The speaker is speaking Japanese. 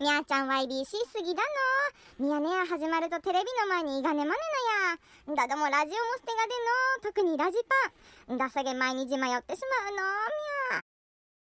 みやちゃん YBC すぎだのみやねや始まるとテレビの前にいがねまねのやだどもラジオも捨てがでの特にラジパンださげ毎日迷ってしまうのみや